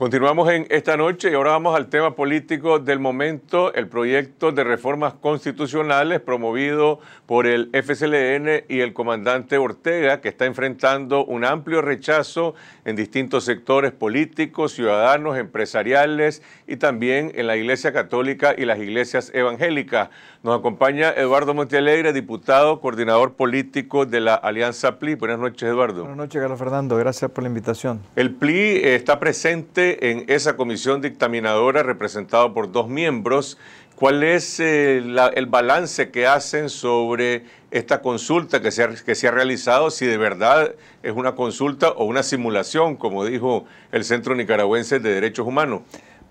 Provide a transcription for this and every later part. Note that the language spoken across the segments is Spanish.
Continuamos en esta noche y ahora vamos al tema político del momento, el proyecto de reformas constitucionales promovido por el FSLN y el comandante Ortega, que está enfrentando un amplio rechazo en distintos sectores políticos, ciudadanos, empresariales y también en la Iglesia Católica y las iglesias evangélicas. Nos acompaña Eduardo Montealegre, diputado, coordinador político de la Alianza PLI. Buenas noches, Eduardo. Buenas noches, Carlos Fernando. Gracias por la invitación. El PLI eh, está presente en esa comisión dictaminadora representado por dos miembros. ¿Cuál es eh, el balance que hacen sobre esta consulta que se, ha, que se ha realizado? Si de verdad es una consulta o una simulación, como dijo el Centro Nicaragüense de Derechos Humanos.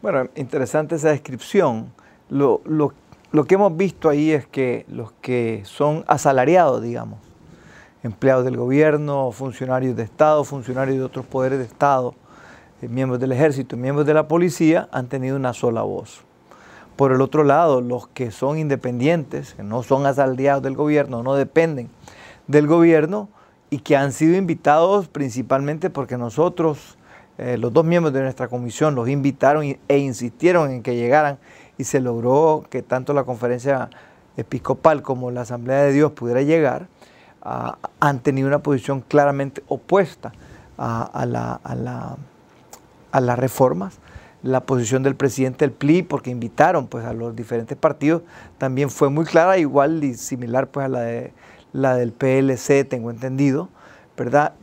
Bueno, interesante esa descripción. Lo, lo lo que hemos visto ahí es que los que son asalariados, digamos, empleados del gobierno, funcionarios de Estado, funcionarios de otros poderes de Estado, eh, miembros del ejército, miembros de la policía, han tenido una sola voz. Por el otro lado, los que son independientes, que no son asalariados del gobierno, no dependen del gobierno y que han sido invitados principalmente porque nosotros, eh, los dos miembros de nuestra comisión, los invitaron e insistieron en que llegaran y se logró que tanto la conferencia episcopal como la Asamblea de Dios pudiera llegar, ah, han tenido una posición claramente opuesta a, a, las reformas. La posición del presidente del PLI, porque invitaron pues, a los diferentes partidos, también fue muy clara, igual y similar pues, a la, de, la del PLC, tengo entendido.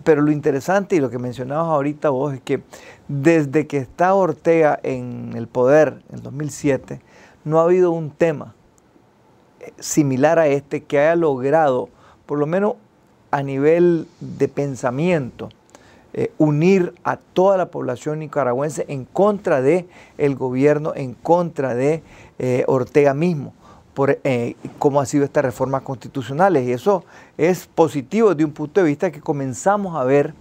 Pero lo interesante y lo que mencionabas ahorita vos es que desde que está Ortega en el poder en 2007, no ha habido un tema eh, similar a este que haya logrado, por lo menos a nivel de pensamiento, eh, unir a toda la población nicaragüense en contra de el gobierno, en contra de eh, Ortega mismo por eh, cómo ha sido estas reformas constitucionales. Y eso es positivo desde un punto de vista que comenzamos a ver,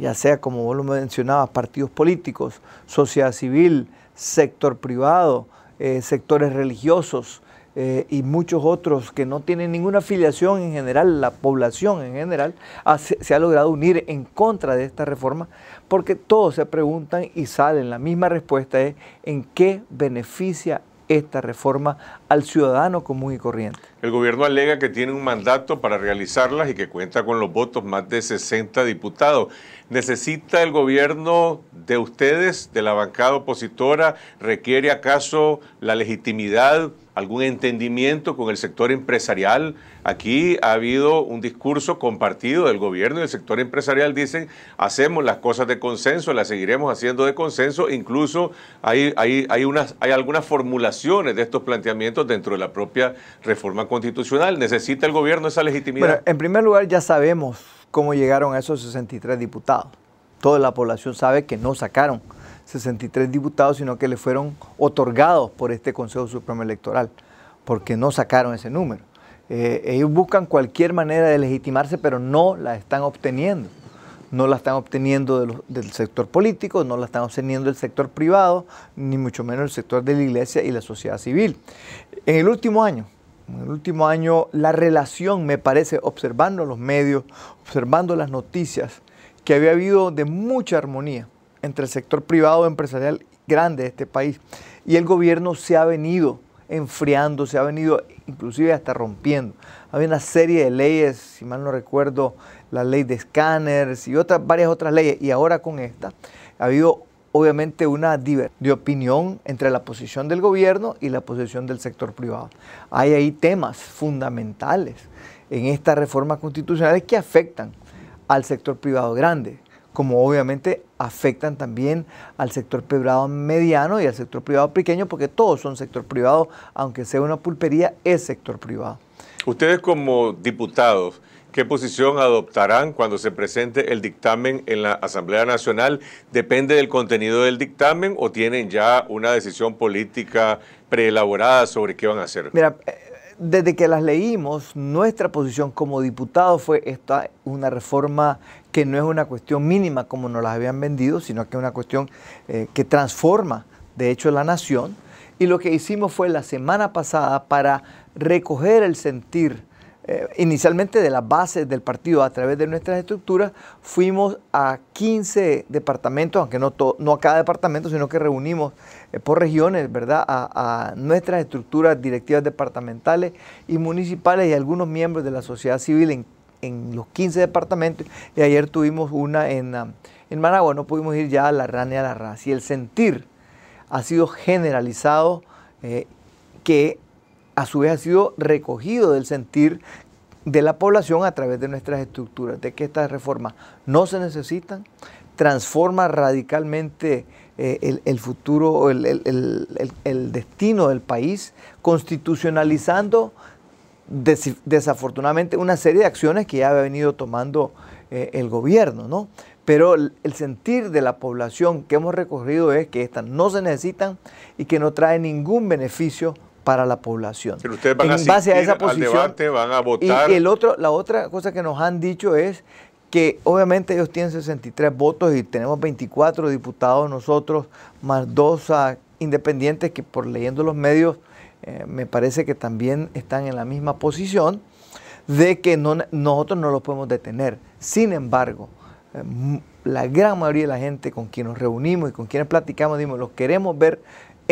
ya sea como vos lo mencionabas, partidos políticos, sociedad civil, sector privado, eh, sectores religiosos eh, y muchos otros que no tienen ninguna afiliación en general, la población en general, se, se ha logrado unir en contra de esta reforma porque todos se preguntan y salen. La misma respuesta es en qué beneficia esta reforma al ciudadano común y corriente. El gobierno alega que tiene un mandato para realizarlas y que cuenta con los votos más de 60 diputados. ¿Necesita el gobierno de ustedes, de la bancada opositora? ¿Requiere acaso la legitimidad, algún entendimiento con el sector empresarial? Aquí ha habido un discurso compartido del gobierno y el sector empresarial. Dicen, hacemos las cosas de consenso, las seguiremos haciendo de consenso. Incluso hay, hay, hay algunas formulaciones de estos planteamientos dentro de la propia reforma constitucional. ¿Necesita el gobierno esa legitimidad? en primer lugar ya sabemos cómo llegaron a esos 63 diputados. Toda la población sabe que no sacaron 63 diputados, sino que le fueron otorgados por este Consejo Supremo Electoral, porque no sacaron ese número. Eh, ellos buscan cualquier manera de legitimarse, pero no la están obteniendo no la están obteniendo del sector político, no la están obteniendo del sector privado, ni mucho menos el sector de la iglesia y la sociedad civil. En el último año, en el último año, la relación, me parece, observando los medios, observando las noticias, que había habido de mucha armonía entre el sector privado empresarial grande de este país y el gobierno se ha venido enfriando, se ha venido inclusive hasta rompiendo. Había una serie de leyes, si mal no recuerdo, la ley de escáneres y otras, varias otras leyes. Y ahora con esta ha habido obviamente una de opinión entre la posición del gobierno y la posición del sector privado. Hay ahí temas fundamentales en estas reformas constitucionales que afectan al sector privado grande, como obviamente afectan también al sector privado mediano y al sector privado pequeño, porque todos son sector privado, aunque sea una pulpería, es sector privado. Ustedes como diputados, ¿Qué posición adoptarán cuando se presente el dictamen en la Asamblea Nacional? ¿Depende del contenido del dictamen o tienen ya una decisión política preelaborada sobre qué van a hacer? Mira, eh, desde que las leímos, nuestra posición como diputados fue esta una reforma que no es una cuestión mínima como nos las habían vendido, sino que es una cuestión eh, que transforma, de hecho, la nación. Y lo que hicimos fue la semana pasada para recoger el sentir eh, inicialmente de las bases del partido a través de nuestras estructuras, fuimos a 15 departamentos, aunque no, a cada departamento, sino que reunimos eh, por regiones, ¿verdad? A, nuestras estructuras directivas departamentales y municipales y algunos miembros de la sociedad civil en, los 15 departamentos. Y ayer tuvimos una en, um, en Managua, no pudimos ir ya a la RAN y a la Raza. Y el sentir ha sido generalizado eh, que a su vez ha sido recogido del sentir de la población a través de nuestras estructuras, de que estas reformas no se necesitan, transforma radicalmente eh, el, futuro o el, destino del país, constitucionalizando desafortunadamente una serie de acciones que ya había venido tomando eh, el gobierno, ¿no? Pero el sentir de la población que hemos recorrido es que estas no se necesitan y que no trae ningún beneficio para la población. Pero ustedes van en base a esa posición, van a votar. Y, el otro, la otra cosa que nos han dicho es que obviamente ellos tienen 63 votos y tenemos 24 diputados nosotros, más dos ah, independientes que por leyendo los medios eh, me parece que también están en la misma posición, de que nosotros no los podemos detener. Sin embargo, eh, la gran mayoría de la gente con quien nos reunimos y con quienes platicamos, dimos, los queremos ver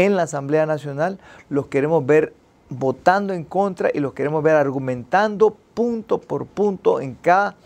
en la Asamblea Nacional, los queremos ver votando en contra y los queremos ver argumentando punto por punto en cada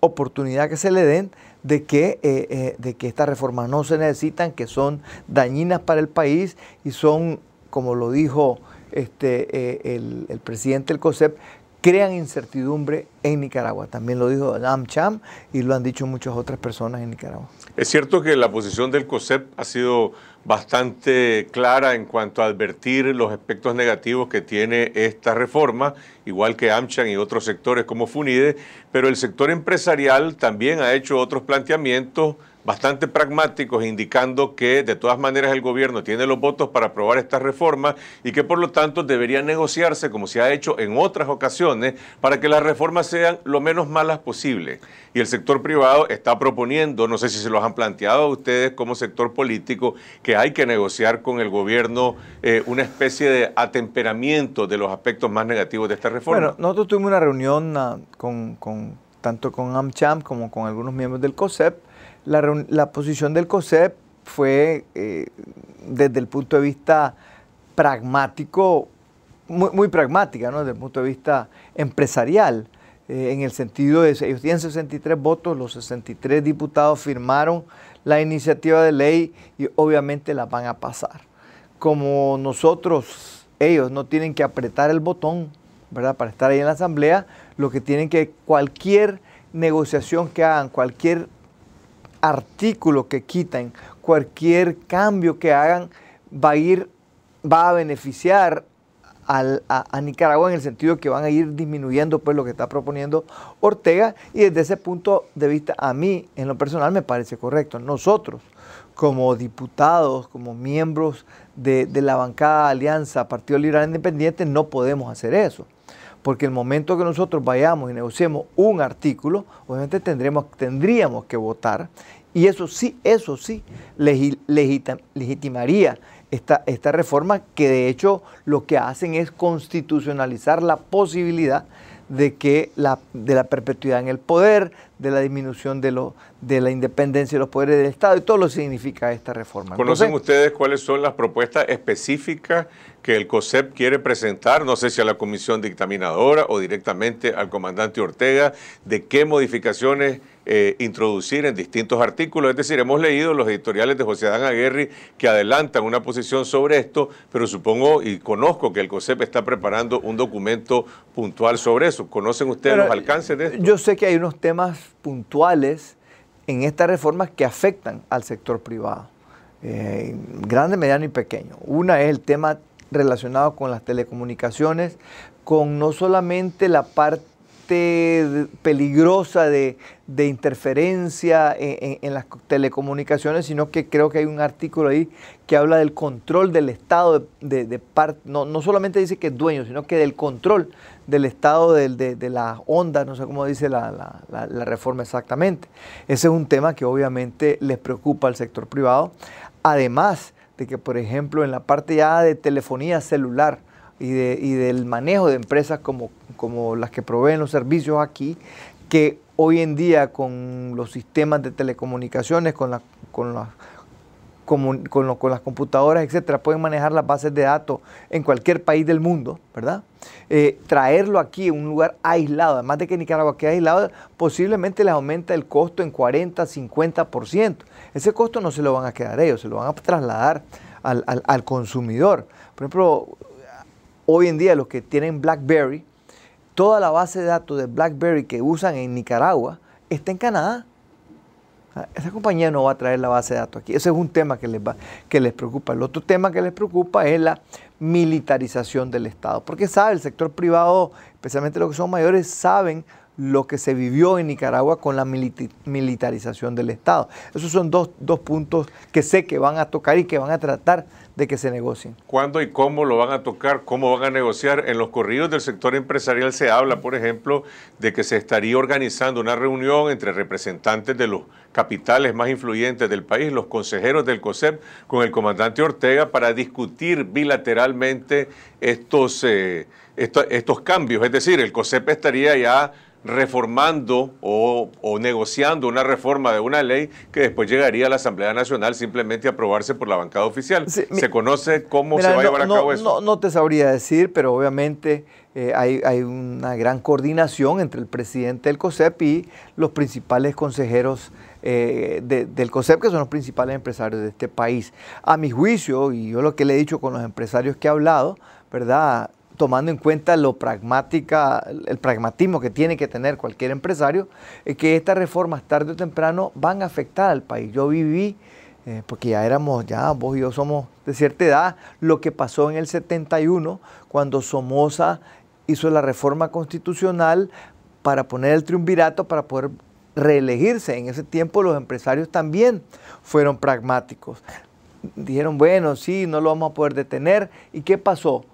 oportunidad que se le den de que, eh, eh, de que estas reformas no se necesitan, que son dañinas para el país y son, como lo dijo este, eh, el, el, presidente del COSEP, crean incertidumbre en Nicaragua. También lo dijo Adam Cham y lo han dicho muchas otras personas en Nicaragua. Es cierto que la posición del COSEP ha sido bastante clara en cuanto a advertir los aspectos negativos que tiene esta reforma, igual que Amchan y otros sectores como FUNIDE, pero el sector empresarial también ha hecho otros planteamientos bastante pragmáticos, indicando que de todas maneras el gobierno tiene los votos para aprobar estas reformas y que por lo tanto debería negociarse, como se ha hecho en otras ocasiones, para que las reformas sean lo menos malas posible. Y el sector privado está proponiendo, no sé si se los han planteado a ustedes como sector político, que hay que negociar con el gobierno eh, una especie de atemperamiento de los aspectos más negativos de esta reforma. Bueno, nosotros tuvimos una reunión ah, con, tanto con AmCham como con algunos miembros del COSEP la, posición del COSEP fue, eh, desde el punto de vista pragmático, muy, pragmática, ¿no? desde el punto de vista empresarial, eh, en el sentido de ellos tienen 63 votos, los 63 diputados firmaron la iniciativa de ley y obviamente la van a pasar. Como nosotros, ellos no tienen que apretar el botón ¿verdad? para estar ahí en la asamblea, lo que tienen que cualquier negociación que hagan, cualquier artículo que quiten, cualquier cambio que hagan va a ir, va a beneficiar a, Nicaragua en el sentido que van a ir disminuyendo pues lo que está proponiendo Ortega y desde ese punto de vista a mí en lo personal me parece correcto. Nosotros como diputados, como miembros de, de la bancada Alianza Partido Liberal Independiente no podemos hacer eso. Porque el momento que nosotros vayamos y negociemos un artículo, obviamente tendremos, tendríamos que votar y eso sí, eso sí, legitimaría esta, esta reforma que de hecho lo que hacen es constitucionalizar la posibilidad de que la, de la perpetuidad en el poder, de la disminución de, lo, de la independencia de los poderes del Estado y todo lo que significa esta reforma. ¿Conocen ustedes cuáles son las propuestas específicas que el COSEP quiere presentar, no sé si a la comisión dictaminadora o directamente al comandante Ortega, de qué modificaciones eh, introducir en distintos artículos. Es decir, hemos leído los editoriales de José Adán Aguirre que adelantan una posición sobre esto, pero supongo y conozco que el COSEP está preparando un documento puntual sobre eso. ¿Conocen ustedes los alcances de esto? Yo sé que hay unos temas puntuales en estas reformas que afectan al sector privado. Eh, grande, mediano y pequeño. Una es el tema relacionado con las telecomunicaciones, con no solamente la parte peligrosa de, interferencia en, las telecomunicaciones, sino que creo que hay un artículo ahí que habla del control del Estado, de, no, no, solamente dice que es dueño, sino que del control del Estado de, las ondas, no sé cómo dice la reforma exactamente. Ese es un tema que obviamente les preocupa al sector privado. Además, de que, por ejemplo, en la parte ya de telefonía celular y, de, del manejo de empresas como, como las que proveen los servicios aquí, que hoy en día con los sistemas de telecomunicaciones, con, las... con, la, con, las computadoras, etcétera, pueden manejar las bases de datos en cualquier país del mundo, ¿verdad? Eh, traerlo aquí, en un lugar aislado, además de que Nicaragua queda aislada, posiblemente les aumenta el costo en 40, 50%. Ese costo no se lo van a quedar ellos, se lo van a trasladar al, al consumidor. Por ejemplo, hoy en día los que tienen BlackBerry, toda la base de datos de BlackBerry que usan en Nicaragua está en Canadá. Ah, esa compañía no va a traer la base de datos aquí. Ese es un tema que les, preocupa. El otro tema que les preocupa es la militarización del Estado. Porque sabe, el sector privado, especialmente los que son mayores, saben lo que se vivió en Nicaragua con la militarización del Estado. Esos son dos, dos puntos que sé que van a tocar y que van a tratar de que se negocien. ¿Cuándo y cómo lo van a tocar? ¿Cómo van a negociar? En los corridos del sector empresarial se habla, por ejemplo, de que se estaría organizando una reunión entre representantes de los capitales más influyentes del país, los consejeros del COSEP, con el comandante Ortega para discutir bilateralmente estos, eh, estos cambios. Es decir, el COSEP estaría ya reformando o, negociando una reforma de una ley que después llegaría a la Asamblea Nacional simplemente a aprobarse por la bancada oficial. ¿Se conoce cómo se va a llevar no, a cabo eso? No, te sabría decir, pero obviamente eh, hay, una gran coordinación entre el presidente del COSEP y los principales consejeros eh, del COSEP, que son los principales empresarios de este país. A mi juicio, y yo lo que le he dicho con los empresarios que he hablado, ¿verdad? tomando en cuenta lo pragmática, el pragmatismo que tiene que tener cualquier empresario, es que estas reformas tarde o temprano van a afectar al país. Yo viví, eh, porque ya éramos, ya vos y yo somos de cierta edad, lo que pasó en el 71 cuando Somoza hizo la reforma constitucional para poner el triunvirato para poder reelegirse. En ese tiempo los empresarios también fueron pragmáticos. Dijeron, bueno, sí, no lo vamos a poder detener. ¿Y qué pasó?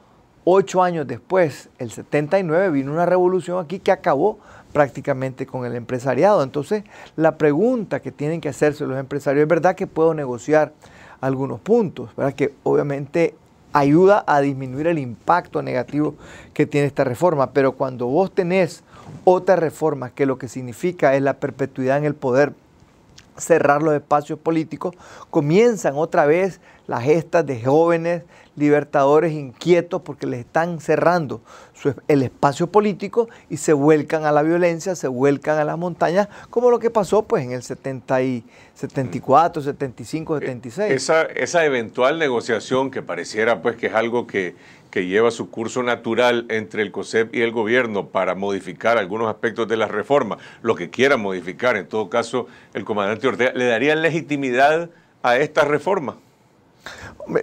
Ocho años después, el 79, vino una revolución aquí que acabó prácticamente con el empresariado. Entonces, la pregunta que tienen que hacerse los empresarios, es verdad que puedo negociar algunos puntos, ¿verdad? que obviamente ayuda a disminuir el impacto negativo que tiene esta reforma, pero cuando vos tenés otra reforma que lo que significa es la perpetuidad en el poder, cerrar los espacios políticos, comienzan otra vez las gestas de jóvenes libertadores inquietos porque les están cerrando el espacio político y se vuelcan a la violencia, se vuelcan a las montañas, como lo que pasó pues en el 70 y 74, 75, 76. Esa, esa eventual negociación que pareciera pues que es algo que, que lleva su curso natural entre el COSEP y el gobierno para modificar algunos aspectos de las reformas, lo que quiera modificar, en todo caso el comandante Ortega, le daría legitimidad a estas reformas?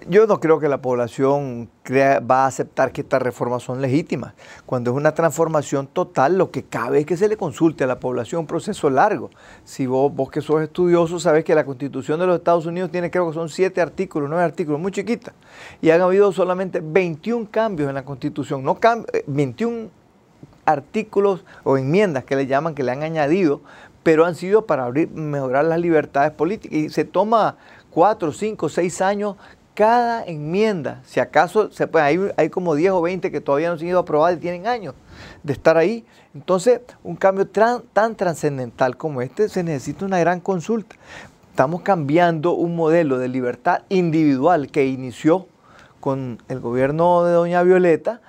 Yo no creo que la población va a aceptar que estas reformas son legítimas. Cuando es una transformación total, lo que cabe es que se le consulte a la población, un proceso largo. Si vos, vos que sos estudioso sabes que la Constitución de los Estados Unidos tiene creo que son siete artículos, nueve artículos, muy chiquitas Y han habido solamente 21 cambios en la Constitución, no 21 eh, artículos o enmiendas que le llaman, que le han añadido, pero han sido para abrir, mejorar las libertades políticas. Y se toma 4, 5, seis años cada enmienda. Si acaso se puede, hay, como 10 o 20 que todavía no han sido aprobadas y tienen años de estar ahí. Entonces, un cambio tan trascendental como este se necesita una gran consulta. Estamos cambiando un modelo de libertad individual que inició con el gobierno de doña Violeta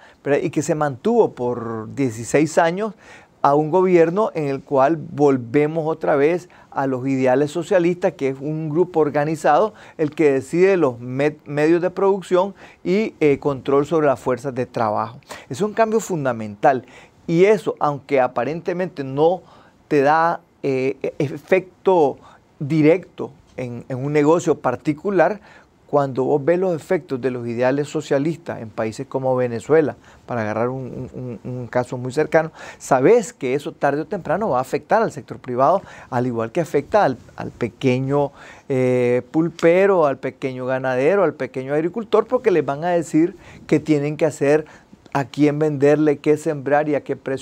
y que se mantuvo por 16 años a un gobierno en el cual volvemos otra vez a los ideales socialistas, que es un grupo organizado el que decide los medios de producción y eh, control sobre las fuerzas de trabajo. Es un cambio fundamental y eso, aunque aparentemente no te da eh, e-, efecto directo en, un negocio particular, cuando vos ves los efectos de los ideales socialistas en países como Venezuela, para agarrar un, caso muy cercano, sabes que eso tarde o temprano va a afectar al sector privado, al igual que afecta al, pequeño eh, pulpero, al pequeño ganadero, al pequeño agricultor, porque les van a decir que tienen que hacer, a quién venderle, qué sembrar y a qué precio.